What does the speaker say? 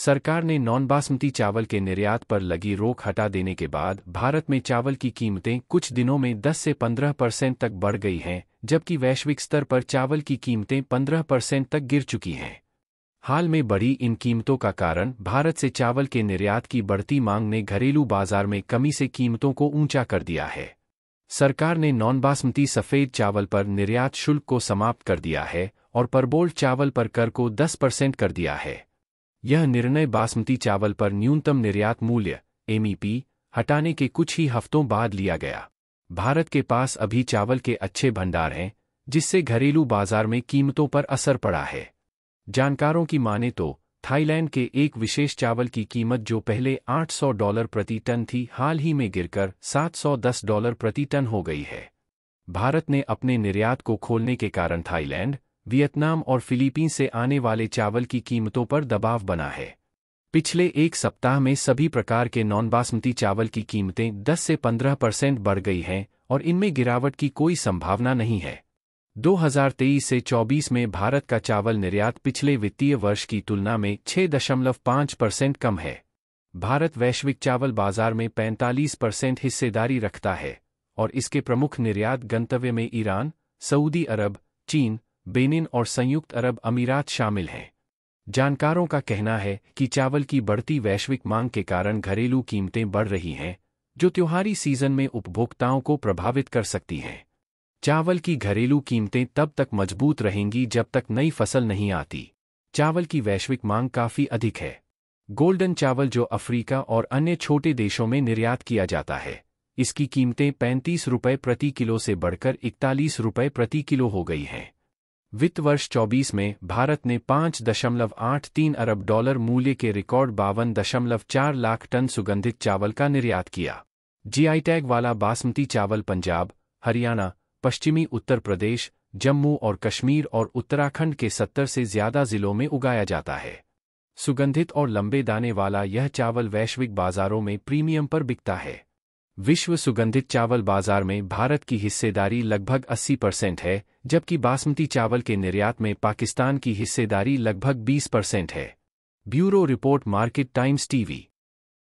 सरकार ने नॉन बासमती चावल के निर्यात पर लगी रोक हटा देने के बाद भारत में चावल की कीमतें कुछ दिनों में 10 से 15 परसेंट तक बढ़ गई हैं जबकि वैश्विक स्तर पर चावल की कीमतें 15 परसेंट तक गिर चुकी हैं हाल में बढ़ी इन कीमतों का कारण भारत से चावल के निर्यात की बढ़ती मांग ने घरेलू बाजार में कमी से कीमतों को ऊंचा कर दिया है सरकार ने नॉन बासमती सफ़ेद चावल पर निर्यात शुल्क को समाप्त कर दिया है और परबोल्ड चावल पर कर को 10 परसेंट कर दिया है यह निर्णय बासमती चावल पर न्यूनतम निर्यात मूल्य एमईपी e हटाने के कुछ ही हफ्तों बाद लिया गया भारत के पास अभी चावल के अच्छे भंडार हैं जिससे घरेलू बाजार में कीमतों पर असर पड़ा है जानकारों की माने तो थाईलैंड के एक विशेष चावल की कीमत जो पहले 800 डॉलर प्रति टन थी हाल ही में गिरकर 710 डॉलर प्रति टन हो गई है भारत ने अपने निर्यात को खोलने के कारण थाईलैंड वियतनाम और फिलीपींस से आने वाले चावल की कीमतों पर दबाव बना है पिछले एक सप्ताह में सभी प्रकार के नॉन बासमती चावल की कीमतें 10 से 15 परसेंट बढ़ गई हैं और इनमें गिरावट की कोई संभावना नहीं है 2023 से 24 में भारत का चावल निर्यात पिछले वित्तीय वर्ष की तुलना में 6.5 परसेंट कम है भारत वैश्विक चावल बाजार में 45 परसेंट हिस्सेदारी रखता है और इसके प्रमुख निर्यात गंतव्य में ईरान सऊदी अरब चीन बेनिन और संयुक्त अरब अमीरात शामिल हैं जानकारों का कहना है कि चावल की बढ़ती वैश्विक मांग के कारण घरेलू कीमतें बढ़ रही हैं जो त्योहारी सीजन में उपभोक्ताओं को प्रभावित कर सकती हैं चावल की घरेलू कीमतें तब तक मजबूत रहेंगी जब तक नई फसल नहीं आती चावल की वैश्विक मांग काफ़ी अधिक है गोल्डन चावल जो अफ्रीका और अन्य छोटे देशों में निर्यात किया जाता है इसकी कीमतें पैंतीस रुपये प्रति किलो से बढ़कर इकतालीस रुपये प्रति किलो हो गई हैं वित्त वर्ष 24 में भारत ने 5.83 दशमलव आठ तीन अरब डॉलर मूल्य के रिकॉर्ड बावन दशमलव चार लाख टन सुगंधित चावल का निर्यात किया जीआई टैग वाला बासमती चावल पंजाब हरियाणा पश्चिमी उत्तर प्रदेश जम्मू और कश्मीर और उत्तराखंड के सत्तर से ज्यादा जिलों में उगाया जाता है सुगंधित और लंबे दाने वाला यह चावल वैश्विक बाजारों में प्रीमियम पर बिकता है विश्व सुगंधित चावल बाजार में भारत की हिस्सेदारी लगभग 80 परसेंट है जबकि बासमती चावल के निर्यात में पाकिस्तान की हिस्सेदारी लगभग 20 परसेंट है bureau report Market Times TV